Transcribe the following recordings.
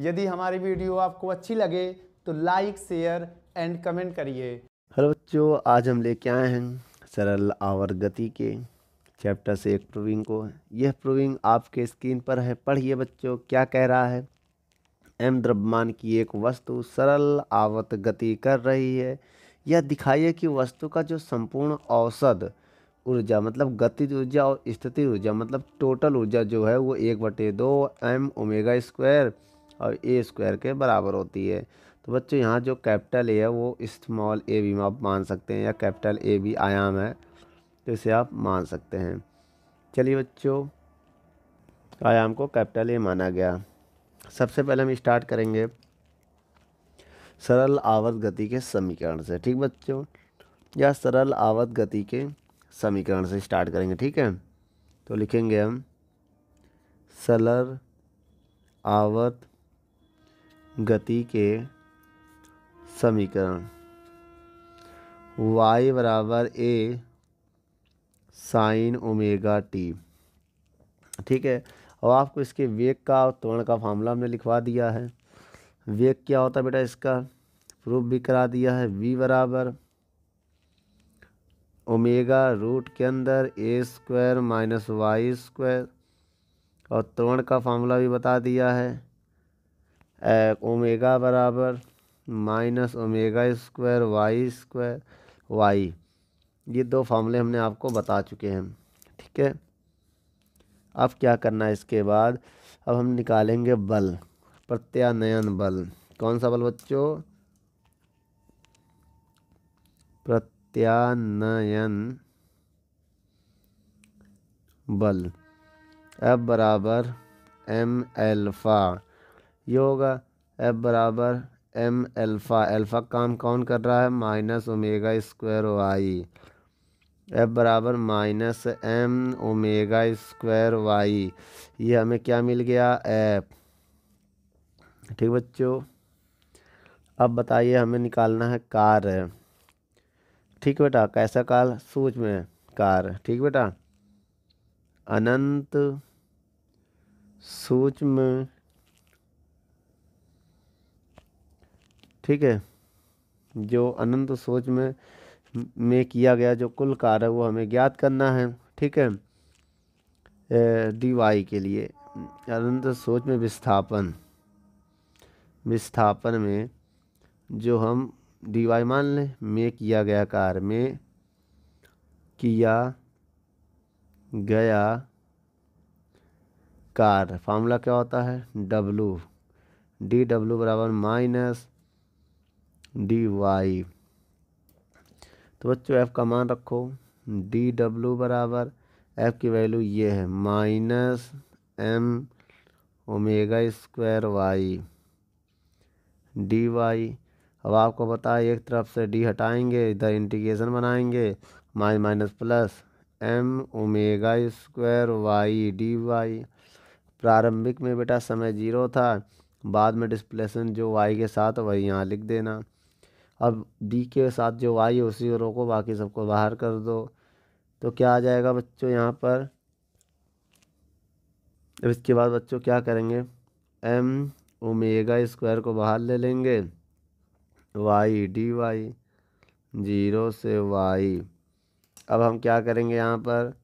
यदि हमारी वीडियो आपको अच्छी लगे तो लाइक शेयर एंड कमेंट करिए हेलो बच्चों आज हम लेके आए हैं सरल आवर गति के चैप्टर से एक प्रूविंग को यह प्रूविंग आपके स्क्रीन पर है पढ़िए बच्चों क्या कह रहा है एम द्रव्यमान की एक वस्तु सरल आवत गति कर रही है यह दिखाइए कि वस्तु का जो संपूर्ण औसत ऊर्जा मतलब गतिज ऊर्जा और स्थिति ऊर्जा मतलब टोटल ऊर्जा जो है वो एक बटे दो एम ओमेगा स्क्वायर और ए स्क्वायर के बराबर होती है तो बच्चों यहाँ जो कैपिटल ए है वो स्मॉल ए भी आप मान सकते हैं या कैपिटल ए भी आयाम है तो इसे आप मान सकते हैं चलिए बच्चों आयाम को कैपिटल ए माना गया सबसे पहले हम स्टार्ट करेंगे सरल आवत गति के समीकरण से ठीक बच्चों या सरल आवत गति के समीकरण से स्टार्ट करेंगे ठीक है तो लिखेंगे हम सरल आवत गति के समीकरण y बराबर ए साइन ओमेगा टी ठीक है अब आपको इसके वेग का और त्वरण का फार्मूला हमने लिखवा दिया है वेग क्या होता है बेटा इसका प्रूफ भी करा दिया है v बराबर ओमेगा रूट के अंदर A square minus Y square और त्वरण का फार्मूला भी बता दिया है ओमेगा बराबर minus omega square Y square Y ये दो फार्मूले हमने आपको बता चुके हैं ठीक है अब क्या करना है इसके बाद अब हम निकालेंगे बल प्रत्यानयन बल कौन सा बल बच्चों प्रत्यानयन बल एफ बराबर एम एल्फ़ा ये होगा एफ बराबर एम अल्फ़ा अल्फ़ा काम कौन कर रहा है minus omega square Y F बराबर minus M omega square Y ये हमें क्या मिल गया एफ ठीक बच्चों अब बताइए हमें निकालना है कार ठीक बेटा कैसा काल सोच में कार ठीक बेटा अनंत सूक्ष्म ठीक है जो अनंत सोच में में किया गया जो कुल कार्य वो हमें ज्ञात करना है ठीक है डी वाई के लिए अनंत सोच में विस्थापन विस्थापन में जो हम डी वाई मान लें में किया गया कार्य में किया गया कार्य फार्मूला क्या होता है डब्लू डी डब्लू बराबर माइनस डी वाई तो बच्चों एफ़ का मान रखो डी डब्ल्यू बराबर एफ़ की वैल्यू ये है minus M omega square Y D Y अब आपको पता है एक तरफ से डी हटाएंगे इधर इंटीग्रेशन बनाएंगे माइन minus plus M omega square Y D Y प्रारंभिक में बेटा समय जीरो था बाद में डिस्प्लेसमेंट जो वाई के साथ वही यहाँ लिख देना अब बी के साथ जो वाई है उसी को रोको बाकी सबको बाहर कर दो तो क्या आ जाएगा बच्चों यहाँ पर अब इसके बाद बच्चों क्या करेंगे एम ओमेगा स्क्वायर को बाहर ले लेंगे वाई डी वाई जीरो से वाई अब हम क्या करेंगे यहाँ पर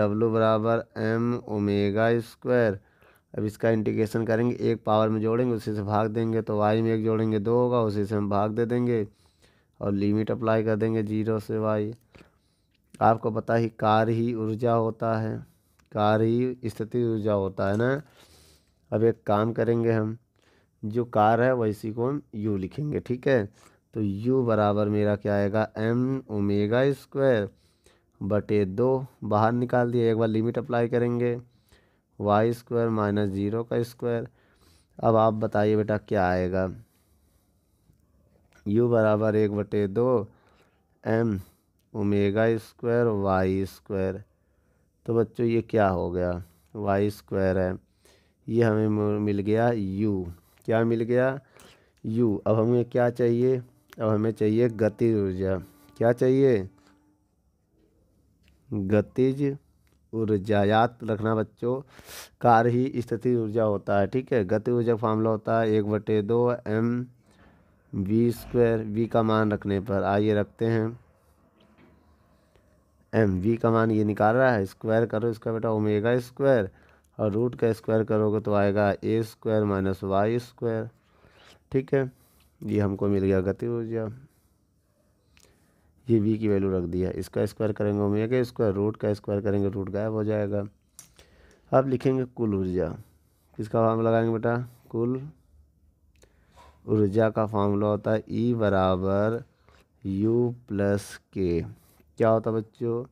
डब्लू बराबर एम ओमेगा स्क्वायर अब इसका इंटीग्रेशन करेंगे एक पावर में जोड़ेंगे उसी से भाग देंगे तो वाई में एक जोड़ेंगे दो होगा उसी से हम भाग दे देंगे और लिमिट अप्लाई कर देंगे जीरो से वाई आपको पता ही कार ही ऊर्जा होता है कार ही स्थिति ऊर्जा होता है ना अब एक काम करेंगे हम जो कार है वैसी को हम यू लिखेंगे ठीक है तो यू बराबर मेरा क्या आएगा एम ओमेगा स्क्वायर बटे दो बाहर निकाल दिए एक बार लिमिट अप्लाई करेंगे वाई स्क्वायर माइनस ज़ीरो का स्क्वायर अब आप बताइए बेटा क्या आएगा यू बराबर एक बटे दो M omega square Y square तो बच्चों ये क्या हो गया वाई स्क्वायर है ये हमें मिल गया यू क्या मिल गया यू अब हमें क्या चाहिए अब हमें चाहिए गतिज ऊर्जा क्या चाहिए गतिज ऊर्जा याद रखना बच्चों कार ही स्थिति ऊर्जा होता है ठीक है गति ऊर्जा फार्मूला होता है एक बटे दो एम वी स्क्वायर वी का मान रखने पर आइए रखते हैं एम वी का मान ये निकाल रहा है स्क्वायर करो इसका बेटा ओमेगा स्क्वायर और रूट का स्क्वायर करोगे तो आएगा A square minus Y square ठीक है ये हमको मिल गया गति ऊर्जा ये वी की वैल्यू रख दिया इसका स्क्वायर करेंगे ओमेगा का स्क्वायर रूट का स्क्वायर करेंगे रूट गायब हो जाएगा अब लिखेंगे कुल ऊर्जा किसका फॉर्म लगाएंगे बेटा कुल ऊर्जा का फॉर्मूला होता है ई e बराबर यू प्लस के क्या होता है बच्चों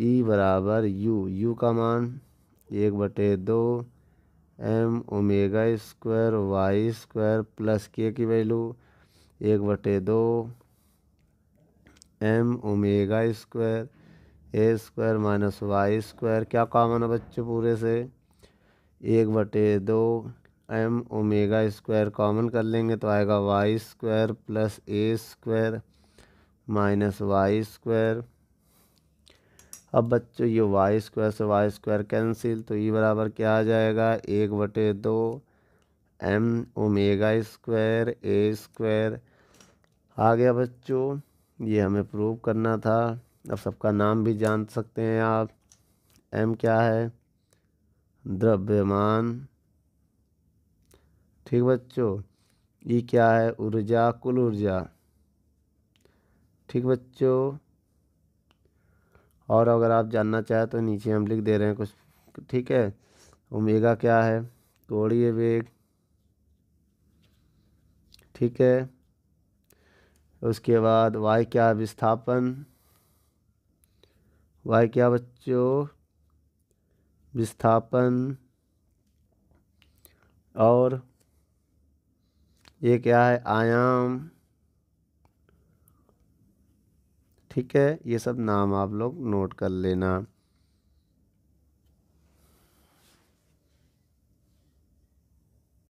ई e बराबर यू यू का मान एक बटे दो M omega square Y square plus K की वैल्यू एक बटे दो M omega square A square minus Y square क्या कॉमन है बच्चे पूरे से एक बटे दो एम ओमेगा स्क्वायर कॉमन कर लेंगे तो आएगा Y square plus A square minus Y square अब बच्चों ये वाई स्क्वायर से वाई स्क्वायर कैंसिल तो ये बराबर क्या आ जाएगा एक बटे दो M omega square A square आ गया बच्चों ये हमें प्रूव करना था अब सबका नाम भी जान सकते हैं आप एम क्या है द्रव्यमान ठीक बच्चों ई e क्या है ऊर्जा कुल ऊर्जा ठीक बच्चों और अगर आप जानना चाहें तो नीचे हम लिख दे रहे हैं कुछ ठीक है ओमेगा क्या है तोड़िए वेग ठीक है उसके बाद वाय क्या विस्थापन वाय क्या बच्चों विस्थापन और ये क्या है आयाम ठीक है ये सब नाम आप लोग नोट कर लेना